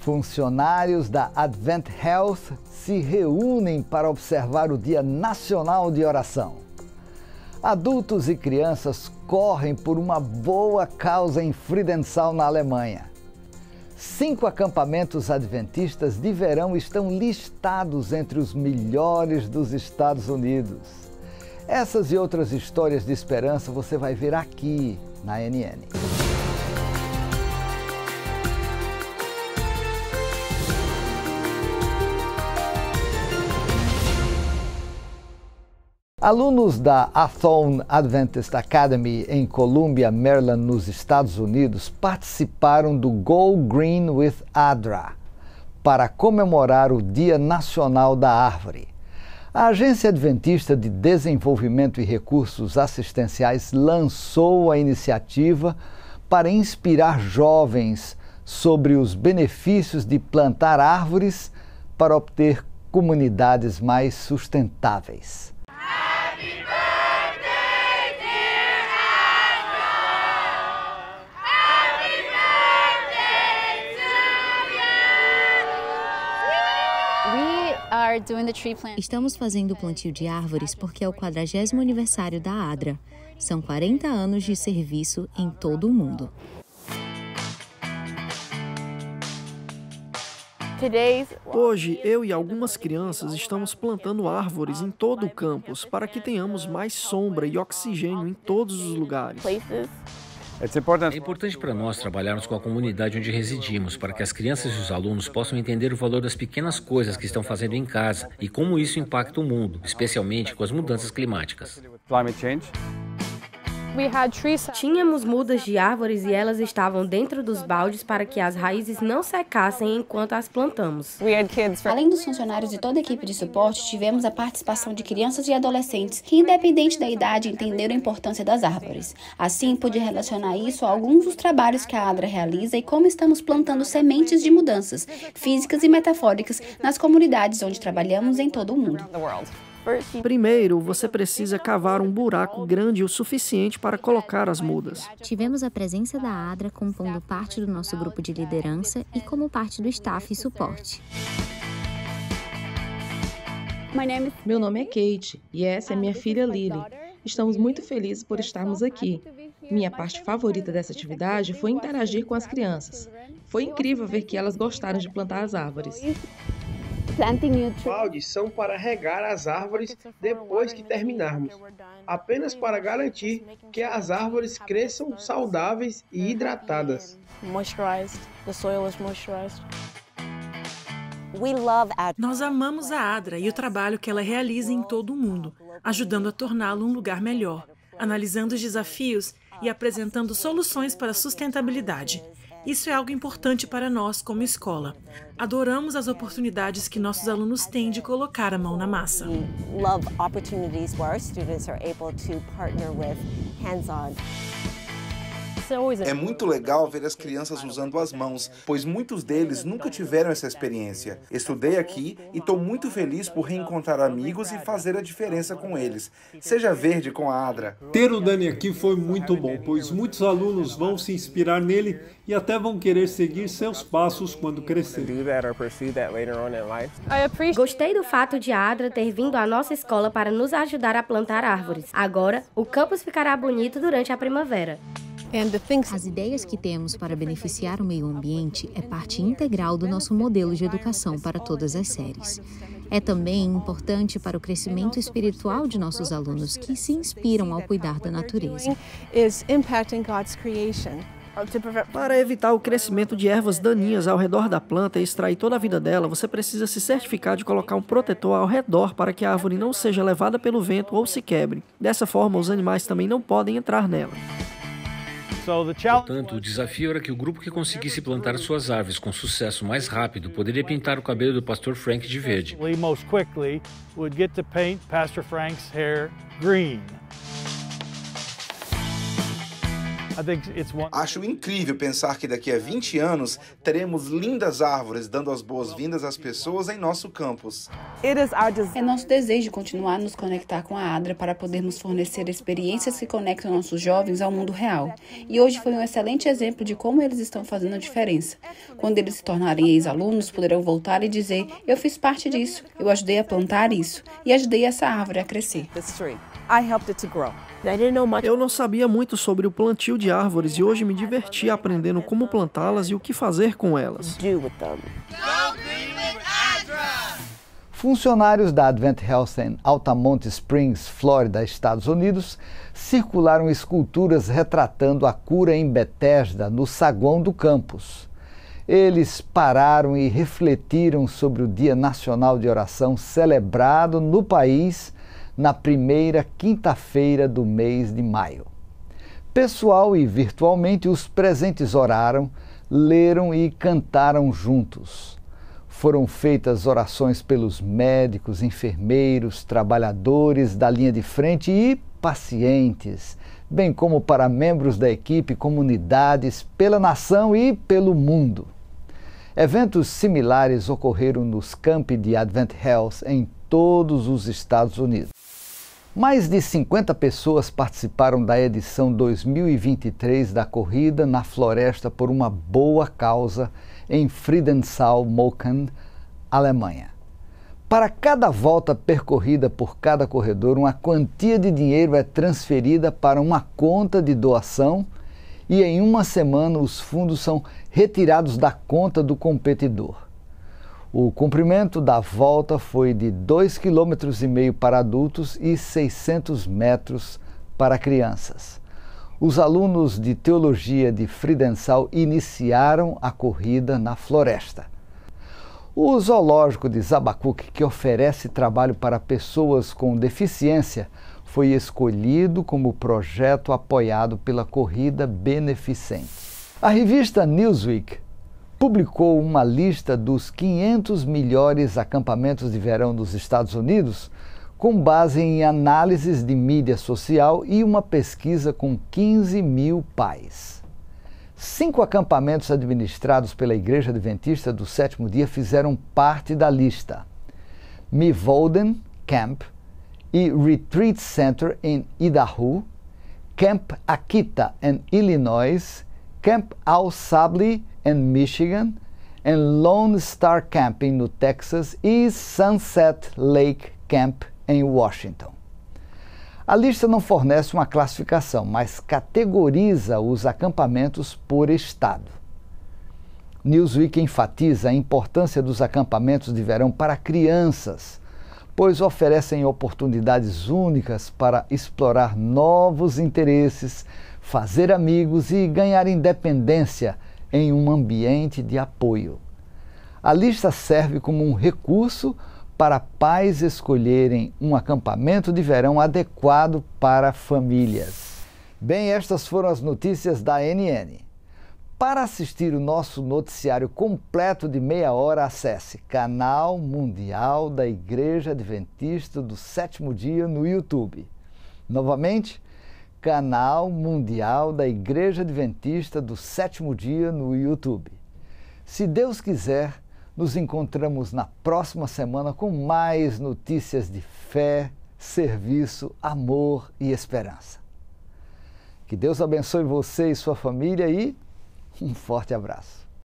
Funcionários da Advent Health se reúnem para observar o Dia Nacional de Oração. Adultos e crianças correm por uma boa causa em Friedensal, na Alemanha. Cinco acampamentos adventistas de verão estão listados entre os melhores dos Estados Unidos. Essas e outras histórias de esperança você vai ver aqui na NN. Alunos da Athone Adventist Academy em Columbia, Maryland, nos Estados Unidos, participaram do Go Green with ADRA para comemorar o Dia Nacional da Árvore. A Agência Adventista de Desenvolvimento e Recursos Assistenciais lançou a iniciativa para inspirar jovens sobre os benefícios de plantar árvores para obter comunidades mais sustentáveis. Estamos fazendo o plantio de árvores porque é o 40 aniversário da ADRA. São 40 anos de serviço em todo o mundo. Hoje, eu e algumas crianças estamos plantando árvores em todo o campus para que tenhamos mais sombra e oxigênio em todos os lugares. É importante para nós trabalharmos com a comunidade onde residimos, para que as crianças e os alunos possam entender o valor das pequenas coisas que estão fazendo em casa e como isso impacta o mundo, especialmente com as mudanças climáticas. Tínhamos mudas de árvores e elas estavam dentro dos baldes para que as raízes não secassem enquanto as plantamos. Além dos funcionários e toda a equipe de suporte, tivemos a participação de crianças e adolescentes que, independente da idade, entenderam a importância das árvores. Assim, pude relacionar isso a alguns dos trabalhos que a ADRA realiza e como estamos plantando sementes de mudanças físicas e metafóricas nas comunidades onde trabalhamos em todo o mundo. Primeiro, você precisa cavar um buraco grande o suficiente para colocar as mudas. Tivemos a presença da ADRA compondo parte do nosso grupo de liderança e como parte do staff e suporte. Meu nome é Kate e essa é minha filha Lily. Estamos muito felizes por estarmos aqui. Minha parte favorita dessa atividade foi interagir com as crianças. Foi incrível ver que elas gostaram de plantar as árvores baldes são para regar as árvores depois que né, terminarmos, né? apenas para garantir que as árvores cresçam saudáveis e né? hidratadas. Nós amamos a ADRA e o trabalho que ela realiza em todo o mundo, ajudando a torná-lo um lugar melhor, analisando os desafios e apresentando soluções para a sustentabilidade. Isso é algo importante para nós como escola. Adoramos as oportunidades que nossos alunos têm de colocar a mão na massa. Love opportunities where our students are able to partner with hands-on é muito legal ver as crianças usando as mãos, pois muitos deles nunca tiveram essa experiência. Estudei aqui e estou muito feliz por reencontrar amigos e fazer a diferença com eles. Seja verde com a Adra. Ter o Dani aqui foi muito bom, pois muitos alunos vão se inspirar nele e até vão querer seguir seus passos quando crescerem. Gostei do fato de a Adra ter vindo à nossa escola para nos ajudar a plantar árvores. Agora, o campus ficará bonito durante a primavera. As ideias que temos para beneficiar o meio ambiente é parte integral do nosso modelo de educação para todas as séries. É também importante para o crescimento espiritual de nossos alunos que se inspiram ao cuidar da natureza. Para evitar o crescimento de ervas daninhas ao redor da planta e extrair toda a vida dela, você precisa se certificar de colocar um protetor ao redor para que a árvore não seja levada pelo vento ou se quebre. Dessa forma, os animais também não podem entrar nela. Portanto, o desafio era que o grupo que conseguisse plantar suas árvores com sucesso mais rápido poderia pintar o cabelo do pastor Frank de verde. Acho incrível pensar que daqui a 20 anos teremos lindas árvores dando as boas-vindas às pessoas em nosso campus. É nosso desejo continuar nos conectar com a ADRA para podermos fornecer experiências que conectam nossos jovens ao mundo real. E hoje foi um excelente exemplo de como eles estão fazendo a diferença. Quando eles se tornarem ex-alunos, poderão voltar e dizer: Eu fiz parte disso, eu ajudei a plantar isso e ajudei essa árvore a crescer. I helped it to grow. Eu não sabia muito sobre o plantio de árvores e hoje me diverti aprendendo como plantá-las e o que fazer com elas. Funcionários da Advent Health em Altamont Springs, Flórida, Estados Unidos, circularam esculturas retratando a cura em Bethesda, no saguão do campus. Eles pararam e refletiram sobre o Dia Nacional de Oração celebrado no país na primeira quinta-feira do mês de maio. Pessoal e virtualmente, os presentes oraram, leram e cantaram juntos. Foram feitas orações pelos médicos, enfermeiros, trabalhadores da linha de frente e pacientes, bem como para membros da equipe, comunidades, pela nação e pelo mundo. Eventos similares ocorreram nos campi de Advent Health em todos os Estados Unidos. Mais de 50 pessoas participaram da edição 2023 da corrida na floresta por uma boa causa em Friedensau, Moken, Alemanha. Para cada volta percorrida por cada corredor, uma quantia de dinheiro é transferida para uma conta de doação e em uma semana os fundos são retirados da conta do competidor. O comprimento da volta foi de 2,5 km para adultos e 600 metros para crianças. Os alunos de teologia de Fridensal iniciaram a corrida na floresta. O zoológico de Zabacuque, que oferece trabalho para pessoas com deficiência, foi escolhido como projeto apoiado pela corrida beneficente. A revista Newsweek publicou uma lista dos 500 melhores acampamentos de verão dos Estados Unidos, com base em análises de mídia social e uma pesquisa com 15 mil pais. Cinco acampamentos administrados pela Igreja Adventista do Sétimo Dia fizeram parte da lista: Mivolden Camp e Retreat Center em Idaho, Camp Akita em Illinois, Camp Al Sable and Michigan, and Lone Star Camping no Texas e Sunset Lake Camp em Washington. A lista não fornece uma classificação, mas categoriza os acampamentos por estado. Newsweek enfatiza a importância dos acampamentos de verão para crianças, pois oferecem oportunidades únicas para explorar novos interesses, fazer amigos e ganhar independência em um ambiente de apoio. A lista serve como um recurso para pais escolherem um acampamento de verão adequado para famílias. Bem, estas foram as notícias da NN. Para assistir o nosso noticiário completo de meia hora, acesse Canal Mundial da Igreja Adventista do Sétimo Dia no YouTube. Novamente, Canal Mundial da Igreja Adventista do Sétimo Dia no YouTube. Se Deus quiser, nos encontramos na próxima semana com mais notícias de fé, serviço, amor e esperança. Que Deus abençoe você e sua família e um forte abraço.